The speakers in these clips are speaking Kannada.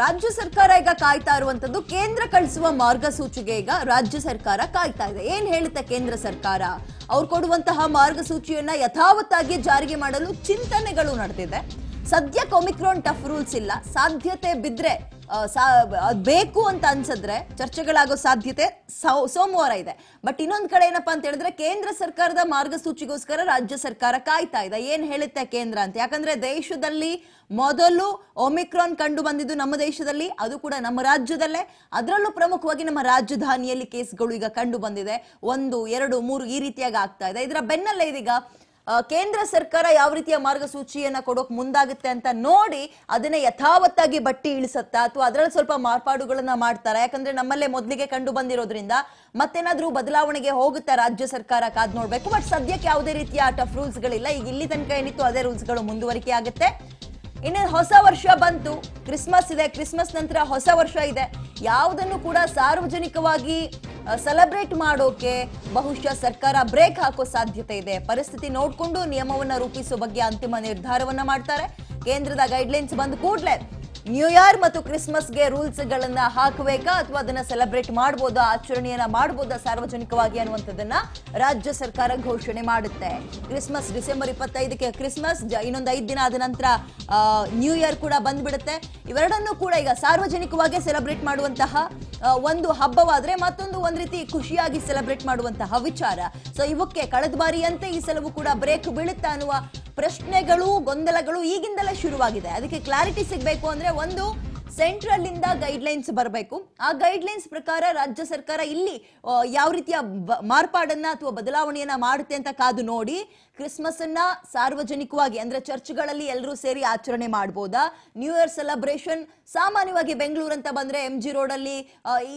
ರಾಜ್ಯ ಸರ್ಕಾರ ಈಗ ಕಾಯ್ತಾ ಇರುವಂತದ್ದು ಕೇಂದ್ರ ಕಳಿಸುವ ಮಾರ್ಗಸೂಚಿಗೆ ಈಗ ರಾಜ್ಯ ಸರ್ಕಾರ ಕಾಯ್ತಾ ಇದೆ ಏನ್ ಹೇಳುತ್ತೆ ಕೇಂದ್ರ ಸರ್ಕಾರ ಅವ್ರು ಕೊಡುವಂತಹ ಮಾರ್ಗಸೂಚಿಯನ್ನ ಯಥಾವತ್ತಾಗಿ ಜಾರಿಗೆ ಮಾಡಲು ಚಿಂತನೆಗಳು ನಡೆದಿದೆ ಸದ್ಯಕ್ಕೆ ಒಮಿಕ್ರೋನ್ ಟಫ್ ರೂಲ್ಸ್ ಇಲ್ಲ ಸಾಧ್ಯತೆ ಬಿದ್ದರೆ ಅದು ಬೇಕು ಅಂತ ಅನ್ಸಿದ್ರೆ ಚರ್ಚೆಗಳಾಗೋ ಸಾಧ್ಯತೆ ಸೋಮವಾರ ಇದೆ ಬಟ್ ಇನ್ನೊಂದು ಕಡೆ ಏನಪ್ಪಾ ಅಂತ ಹೇಳಿದ್ರೆ ಕೇಂದ್ರ ಸರ್ಕಾರದ ಮಾರ್ಗಸೂಚಿಗೋಸ್ಕರ ರಾಜ್ಯ ಸರ್ಕಾರ ಕಾಯ್ತಾ ಇದೆ ಏನು ಹೇಳುತ್ತೆ ಕೇಂದ್ರ ಅಂತ ಯಾಕಂದ್ರೆ ದೇಶದಲ್ಲಿ ಮೊದಲು ಒಮಿಕ್ರಾನ್ ಕಂಡು ಬಂದಿದ್ದು ನಮ್ಮ ದೇಶದಲ್ಲಿ ಅದು ಕೂಡ ನಮ್ಮ ರಾಜ್ಯದಲ್ಲೇ ಅದರಲ್ಲೂ ಪ್ರಮುಖವಾಗಿ ನಮ್ಮ ರಾಜಧಾನಿಯಲ್ಲಿ ಕೇಸ್ಗಳು ಈಗ ಕಂಡು ಬಂದಿದೆ ಒಂದು ಎರಡು ಮೂರು ಈ ರೀತಿಯಾಗಿ ಆಗ್ತಾ ಇದೆ ಇದರ ಬೆನ್ನಲ್ಲೇ ಇದೀಗ ಕೇಂದ್ರ ಸರ್ಕಾರ ಯಾವ ರೀತಿಯ ಮಾರ್ಗಸೂಚಿಯನ್ನ ಕೊಡೋಕೆ ಮುಂದಾಗುತ್ತೆ ಅಂತ ನೋಡಿ ಅದನ್ನ ಯಥಾವತ್ತಾಗಿ ಬಟ್ಟಿ ಇಳಿಸತ್ತಾ ಅಥವಾ ಅದರಲ್ಲಿ ಸ್ವಲ್ಪ ಮಾರ್ಪಾಡುಗಳನ್ನ ಮಾಡ್ತಾರೆ ಯಾಕಂದ್ರೆ ನಮ್ಮಲ್ಲೇ ಮೊದಲಿಗೆ ಕಂಡು ಬಂದಿರೋದ್ರಿಂದ ಮತ್ತೇನಾದ್ರೂ ಬದಲಾವಣೆಗೆ ಹೋಗುತ್ತಾ ರಾಜ್ಯ ಸರ್ಕಾರ ಕಾದ್ ನೋಡ್ಬೇಕು ಬಟ್ ಸದ್ಯಕ್ಕೆ ಯಾವುದೇ ರೀತಿಯ ಟಫ್ ರೂಲ್ಸ್ಗಳಿಲ್ಲ ಈಗ ಇಲ್ಲಿ ತನಕ ಏನಿತ್ತು ಅದೇ ರೂಲ್ಸ್ಗಳು ಮುಂದುವರಿಕೆ ಆಗುತ್ತೆ ಇನ್ನು ಹೊಸ ವರ್ಷ ಬಂತು ಕ್ರಿಸ್ಮಸ್ ಇದೆ ಕ್ರಿಸ್ಮಸ್ ನಂತರ ಹೊಸ ವರ್ಷ ಇದೆ ಯಾವುದನ್ನು ಕೂಡ ಸಾರ್ವಜನಿಕವಾಗಿ ಸೆಲೆಬ್ರೇಟ್ ಮಾಡೋಕೆ ಬಹುಶಃ ಸರ್ಕಾರ ಬ್ರೇಕ್ ಹಾಕೋ ಸಾಧ್ಯತೆ ಇದೆ ಪರಿಸ್ಥಿತಿ ನೋಡಿಕೊಂಡು ನಿಯಮವನ್ನು ರೂಪಿಸೋ ಬಗ್ಗೆ ಅಂತಿಮ ನಿರ್ಧಾರವನ್ನ ಮಾಡ್ತಾರೆ ಕೇಂದ್ರದ ಗೈಡ್ಲೈನ್ಸ್ ಬಂದ ಕೂಡಲೇ ನ್ಯೂ ಇಯರ್ ಮತ್ತು ಕ್ರಿಸ್ಮಸ್ಗೆ ರೂಲ್ಸ್ಗಳನ್ನ ಹಾಕಬೇಕಾ ಅಥವಾ ಅದನ್ನ ಸೆಲೆಬ್ರೇಟ್ ಮಾಡ್ಬೋದಾ ಆಚರಣೆಯನ್ನ ಮಾಡ್ಬೋದಾ ಸಾರ್ವಜನಿಕವಾಗಿ ಅನ್ನುವಂಥದ್ದನ್ನ ರಾಜ್ಯ ಸರ್ಕಾರ ಘೋಷಣೆ ಮಾಡುತ್ತೆ ಕ್ರಿಸ್ಮಸ್ ಡಿಸೆಂಬರ್ ಇಪ್ಪತ್ತೈದಕ್ಕೆ ಕ್ರಿಸ್ಮಸ್ ಇನ್ನೊಂದು ಐದು ದಿನ ಆದ ನಂತರ ನ್ಯೂ ಇಯರ್ ಕೂಡ ಬಂದ್ಬಿಡುತ್ತೆ ಇವೆರಡನ್ನೂ ಕೂಡ ಈಗ ಸಾರ್ವಜನಿಕವಾಗಿ ಸೆಲೆಬ್ರೇಟ್ ಮಾಡುವಂತಹ ಒಂದು ಹಬ್ಬವಾದ್ರೆ ಮತ್ತೊಂದು ಒಂದ್ ರೀತಿ ಖುಷಿಯಾಗಿ ಸೆಲೆಬ್ರೇಟ್ ಮಾಡುವಂತಹ ವಿಚಾರ ಸೊ ಇವಕ್ಕೆ ಕಳೆದ ಬಾರಿಯಂತೆ ಈ ಸಲವೂ ಕೂಡ ಬ್ರೇಕ್ ಬೀಳುತ್ತಾ ಅನ್ನುವ ಪ್ರಶ್ನೆಗಳು ಗೊಂದಲಗಳು ಈಗಿಂದಲೇ ಶುರುವಾಗಿದೆ ಅದಕ್ಕೆ ಕ್ಲಾರಿಟಿ ಸಿಗಬೇಕು ಅಂದ್ರೆ ಒಂದು ಸೆಂಟ್ರಲ್ ಇಂದ ಗೈಡ್ ಲೈನ್ಸ್ ಬರಬೇಕು ಆ ಗೈಡ್ ಲೈನ್ಸ್ ಪ್ರಕಾರ ರಾಜ್ಯ ಸರ್ಕಾರ ಇಲ್ಲಿ ಯಾವ ರೀತಿಯ ಮಾರ್ಪಾಡನ್ನ ಅಥವಾ ಬದಲಾವಣೆಯನ್ನ ಮಾಡುತ್ತೆ ಅಂತ ಕಾದು ನೋಡಿ ಕ್ರಿಸ್ಮಸ್ ಅನ್ನ ಸಾರ್ವಜನಿಕವಾಗಿ ಅಂದ್ರೆ ಚರ್ಚ್ಗಳಲ್ಲಿ ಎಲ್ಲರೂ ಸೇರಿ ಆಚರಣೆ ಮಾಡ್ಬೋದಾ ನ್ಯೂ ಇಯರ್ ಸೆಲೆಬ್ರೇಷನ್ ಸಾಮಾನ್ಯವಾಗಿ ಬೆಂಗಳೂರು ಅಂತ ಬಂದ್ರೆ ಎಂ ಜಿ ರೋಡ್ ಅಲ್ಲಿ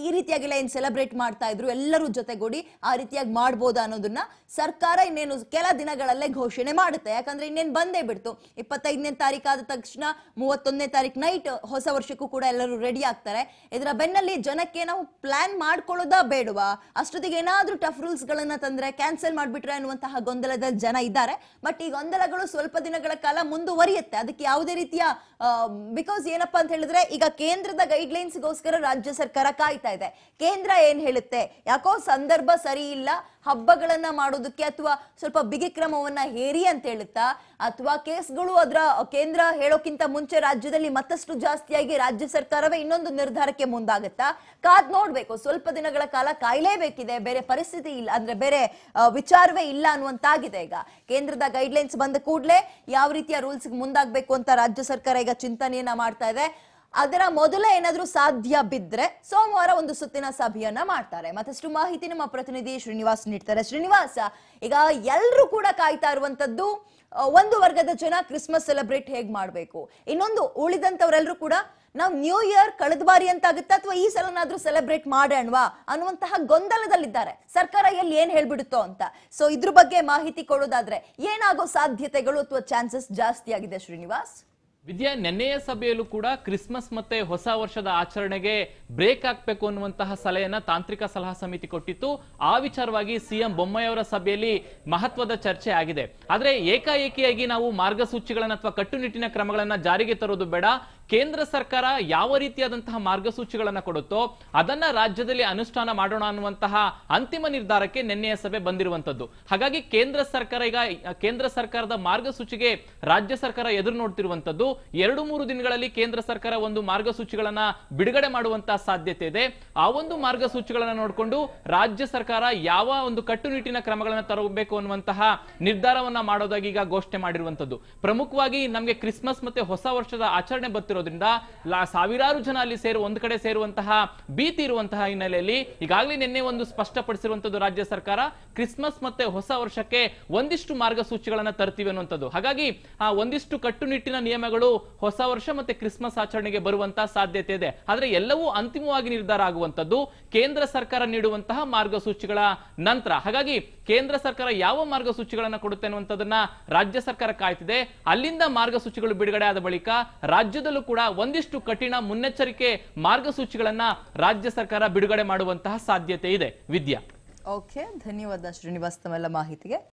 ಈ ರೀತಿಯಾಗಿಲ್ಲ ಏನ್ ಸೆಲೆಬ್ರೇಟ್ ಮಾಡ್ತಾ ಇದ್ರು ಎಲ್ಲರೂ ಜೊತೆಗೂಡಿ ಆ ರೀತಿಯಾಗಿ ಮಾಡ್ಬೋದಾ ಅನ್ನೋದನ್ನ ಸರ್ಕಾರ ಇನ್ನೇನು ಕೆಲ ದಿನಗಳಲ್ಲೇ ಘೋಷಣೆ ಮಾಡುತ್ತೆ ಯಾಕಂದ್ರೆ ಇನ್ನೇನು ಬಂದೇ ಬಿಡ್ತು ಇಪ್ಪತ್ತೈದನೇ ತಾರೀಕಾದ ತಕ್ಷಣ ಮೂವತ್ತೊಂದನೇ ತಾರೀಕು ನೈಟ್ ಹೊಸ ವರ್ಷಕ್ಕೂ ಕೂಡ ಎಲ್ಲರೂ ರೆಡಿ ಆಗ್ತಾರೆ ಇದರ ಬೆನ್ನಲ್ಲಿ ಜನಕ್ಕೆ ನಾವು ಪ್ಲಾನ್ ಮಾಡ್ಕೊಳ್ಳೋದಾ ಬೇಡವಾ ಅಷ್ಟೊತ್ತಿಗೆ ಏನಾದ್ರೂ ಟಫ್ ರೂಲ್ಸ್ ಗಳನ್ನ ತಂದ್ರೆ ಕ್ಯಾನ್ಸಲ್ ಮಾಡ್ಬಿಟ್ರೆ ಅನ್ನುವಂತಹ ಗೊಂದಲದ ಜನ ಇದ್ದಾರೆ ಬಟ್ ಈ ಗೊಂದಲಗಳು ಸ್ವಲ್ಪ ದಿನಗಳ ಕಾಲ ಮುಂದುವರಿಯುತ್ತೆ ಅದಕ್ಕೆ ಯಾವುದೇ ರೀತಿಯ ಬಿಕಾಸ್ ಏನಪ್ಪಾ ಅಂತ ಹೇಳಿದ್ರೆ ಈಗ ಕೇಂದ್ರದ ಗೈಡ್ ಲೈನ್ಸ್ಗೋಸ್ಕರ ರಾಜ್ಯ ಸರ್ಕಾರ ಕಾಯ್ತಾ ಇದೆ ಕೇಂದ್ರ ಏನ್ ಹೇಳುತ್ತೆ ಯಾಕೋ ಸಂದರ್ಭ ಸರಿ ಇಲ್ಲ ಹಬ್ಬಗಳನ್ನ ಮಾಡೋದಕ್ಕೆ ಅಥವಾ ಸ್ವಲ್ಪ ಬಿಗಿ ಕ್ರಮವನ್ನ ಹೇರಿ ಅಂತ ಹೇಳುತ್ತಾ ಅಥವಾ ಕೇಸ್ಗಳು ಅದರ ಕೇಂದ್ರ ಹೇಳೋಕ್ಕಿಂತ ಮುಂಚೆ ರಾಜ್ಯದಲ್ಲಿ ಮತ್ತಷ್ಟು ಜಾಸ್ತಿಯಾಗಿ ರಾಜ್ಯ ಸರ್ಕಾರವೇ ಇನ್ನೊಂದು ನಿರ್ಧಾರಕ್ಕೆ ಮುಂದಾಗುತ್ತಾ ಕಾದ್ ನೋಡ್ಬೇಕು ಸ್ವಲ್ಪ ದಿನಗಳ ಕಾಲ ಕಾಯಲೇಬೇಕಿದೆ ಬೇರೆ ಪರಿಸ್ಥಿತಿ ಇಲ್ಲ ಅಂದ್ರೆ ಬೇರೆ ವಿಚಾರವೇ ಇಲ್ಲ ಅನ್ನುವಂತಾಗಿದೆ ಈಗ ಕೇಂದ್ರದ ಗೈಡ್ಲೈನ್ಸ್ ಬಂದ ಕೂಡಲೇ ಯಾವ ರೀತಿಯ ರೂಲ್ಸ್ ಮುಂದಾಗಬೇಕು ಅಂತ ರಾಜ್ಯ ಸರ್ಕಾರ ಈಗ ಚಿಂತನೆಯನ್ನ ಮಾಡ್ತಾ ಇದೆ ಅದರ ಮೊದಲ ಏನಾದರೂ ಸಾಧ್ಯ ಬಿದ್ದರೆ ಸೋಮವಾರ ಒಂದು ಸುತ್ತಿನ ಸಭೆಯನ್ನ ಮಾಡ್ತಾರೆ ಮತ್ತಷ್ಟು ಮಾಹಿತಿ ನಮ್ಮ ಪ್ರತಿನಿಧಿ ಶ್ರೀನಿವಾಸ್ ನೀಡ್ತಾರೆ ಶ್ರೀನಿವಾಸ ಈಗ ಎಲ್ಲರೂ ಕೂಡ ಕಾಯ್ತಾ ಇರುವಂತದ್ದು ಒಂದು ವರ್ಗದ ಜನ ಕ್ರಿಸ್ಮಸ್ ಸೆಲೆಬ್ರೇಟ್ ಹೇಗ್ ಮಾಡಬೇಕು ಇನ್ನೊಂದು ಉಳಿದಂಥವರೆಲ್ಲರೂ ಕೂಡ ನಾವು ನ್ಯೂ ಇಯರ್ ಕಳೆದ ಬಾರಿ ಅಂತ ಆಗುತ್ತಾ ಅಥವಾ ಈ ಸಲನಾದ್ರೂ ಸೆಲೆಬ್ರೇಟ್ ಮಾಡೋಣವಾ ಅನ್ನುವಂತಹ ಗೊಂದಲದಲ್ಲಿದ್ದಾರೆ ಸರ್ಕಾರ ಎಲ್ಲಿ ಏನ್ ಹೇಳ್ಬಿಡುತ್ತೋ ಅಂತ ಸೊ ಇದ್ರ ಬಗ್ಗೆ ಮಾಹಿತಿ ಕೊಡೋದಾದ್ರೆ ಏನಾಗೋ ಸಾಧ್ಯತೆಗಳು ಅಥವಾ ಚಾನ್ಸಸ್ ಜಾಸ್ತಿ ಆಗಿದೆ ಶ್ರೀನಿವಾಸ್ ವಿದ್ಯಾ ನೆನ್ನೆಯ ಸಭೆಯಲ್ಲೂ ಕೂಡ ಕ್ರಿಸ್ಮಸ್ ಮತ್ತೆ ಹೊಸ ವರ್ಷದ ಆಚರಣೆಗೆ ಬ್ರೇಕ್ ಹಾಕಬೇಕು ಅನ್ನುವಂತಹ ಸಲಹೆಯನ್ನ ತಾಂತ್ರಿಕ ಸಲಹಾ ಸಮಿತಿ ಕೊಟ್ಟಿತ್ತು ಆ ವಿಚಾರವಾಗಿ ಸಿಎಂ ಬೊಮ್ಮಯ್ಯವರ ಸಭೆಯಲ್ಲಿ ಮಹತ್ವದ ಚರ್ಚೆ ಆಗಿದೆ ಆದ್ರೆ ಏಕಾಏಕಿಯಾಗಿ ನಾವು ಮಾರ್ಗಸೂಚಿಗಳನ್ನ ಅಥವಾ ಕಟ್ಟುನಿಟ್ಟಿನ ಕ್ರಮಗಳನ್ನ ಜಾರಿಗೆ ತರೋದು ಬೇಡ ಕೇಂದ್ರ ಸರ್ಕಾರ ಯಾವ ರೀತಿಯಾದಂತಹ ಮಾರ್ಗಸೂಚಿಗಳನ್ನು ಕೊಡುತ್ತೋ ಅದನ್ನ ರಾಜ್ಯದಲ್ಲಿ ಅನುಷ್ಠಾನ ಮಾಡೋಣ ಅನ್ನುವಂತಹ ಅಂತಿಮ ನಿರ್ಧಾರಕ್ಕೆ ನಿನ್ನೆಯ ಸಭೆ ಬಂದಿರುವಂತದ್ದು ಹಾಗಾಗಿ ಕೇಂದ್ರ ಸರ್ಕಾರ ಈಗ ಕೇಂದ್ರ ಸರ್ಕಾರದ ಮಾರ್ಗಸೂಚಿಗೆ ರಾಜ್ಯ ಸರ್ಕಾರ ಎದುರು ನೋಡ್ತಿರುವಂತದ್ದು ಎರಡು ಮೂರು ದಿನಗಳಲ್ಲಿ ಕೇಂದ್ರ ಸರ್ಕಾರ ಒಂದು ಮಾರ್ಗಸೂಚಿಗಳನ್ನ ಬಿಡುಗಡೆ ಮಾಡುವಂತಹ ಸಾಧ್ಯತೆ ಇದೆ ಆ ಒಂದು ಮಾರ್ಗಸೂಚಿಗಳನ್ನ ನೋಡಿಕೊಂಡು ರಾಜ್ಯ ಸರ್ಕಾರ ಯಾವ ಒಂದು ಕಟ್ಟುನಿಟ್ಟಿನ ಕ್ರಮಗಳನ್ನು ತರಬೇಕು ಅನ್ನುವಂತಹ ನಿರ್ಧಾರವನ್ನ ಮಾಡೋದಾಗಿ ಈಗ ಘೋಷಣೆ ಮಾಡಿರುವಂತದ್ದು ಪ್ರಮುಖವಾಗಿ ನಮಗೆ ಕ್ರಿಸ್ಮಸ್ ಮತ್ತೆ ಹೊಸ ವರ್ಷದ ಆಚರಣೆ ಬರ್ತಿರೋ ಇರೋದ್ರಿಂದ ಸಾವಿರಾರು ಜನ ಅಲ್ಲಿ ಸೇರುವ ಒಂದು ಕಡೆ ಸೇರುವಂತಹ ಭೀತಿ ಇರುವಂತಹ ಹಿನ್ನೆಲೆಯಲ್ಲಿ ಈಗಾಗಲೇ ನಿನ್ನೆ ಒಂದು ಸ್ಪಷ್ಟಪಡಿಸಿರುವಂತದ್ದು ರಾಜ್ಯ ಸರ್ಕಾರ ಕ್ರಿಸ್ಮಸ್ ಮತ್ತೆ ಹೊಸ ವರ್ಷಕ್ಕೆ ಒಂದಿಷ್ಟು ಮಾರ್ಗಸೂಚಿಗಳನ್ನ ತರ್ತೀವಿ ಅನ್ನುವಂಥದ್ದು ಹಾಗಾಗಿ ಆ ಒಂದಿಷ್ಟು ಕಟ್ಟುನಿಟ್ಟಿನ ನಿಯಮಗಳು ಹೊಸ ವರ್ಷ ಮತ್ತೆ ಕ್ರಿಸ್ಮಸ್ ಆಚರಣೆಗೆ ಬರುವಂತಹ ಸಾಧ್ಯತೆ ಇದೆ ಆದ್ರೆ ಎಲ್ಲವೂ ಅಂತಿಮವಾಗಿ ನಿರ್ಧಾರ ಆಗುವಂತದ್ದು ಕೇಂದ್ರ ಸರ್ಕಾರ ನೀಡುವಂತಹ ಮಾರ್ಗಸೂಚಿಗಳ ನಂತರ ಹಾಗಾಗಿ ಕೇಂದ್ರ ಸರ್ಕಾರ ಯಾವ ಮಾರ್ಗಸೂಚಿಗಳನ್ನು ಕೊಡುತ್ತೆ ಅನ್ನುವಂಥದ್ದನ್ನ ರಾಜ್ಯ ಸರ್ಕಾರ ಕಾಯ್ತಿದೆ ಅಲ್ಲಿಂದ ಮಾರ್ಗಸೂಚಿಗಳು ಬಿಡುಗಡೆ ಆದ ಬಳಿಕ ರಾಜ್ಯದಲ್ಲೂ ಕೂಡ ಒಂದಿಷ್ಟು ಕಠಿಣ ಮುನ್ನೆಚ್ಚರಿಕೆ ಮಾರ್ಗಸೂಚಿಗಳನ್ನ ರಾಜ್ಯ ಸರ್ಕಾರ ಬಿಡುಗಡೆ ಮಾಡುವಂತಹ ಸಾಧ್ಯತೆ ಇದೆ ವಿದ್ಯಾ ಓಕೆ ಧನ್ಯವಾದ ಶ್ರೀನಿವಾಸ್ ತಮ್ಮೆಲ್ಲ ಮಾಹಿತಿಗೆ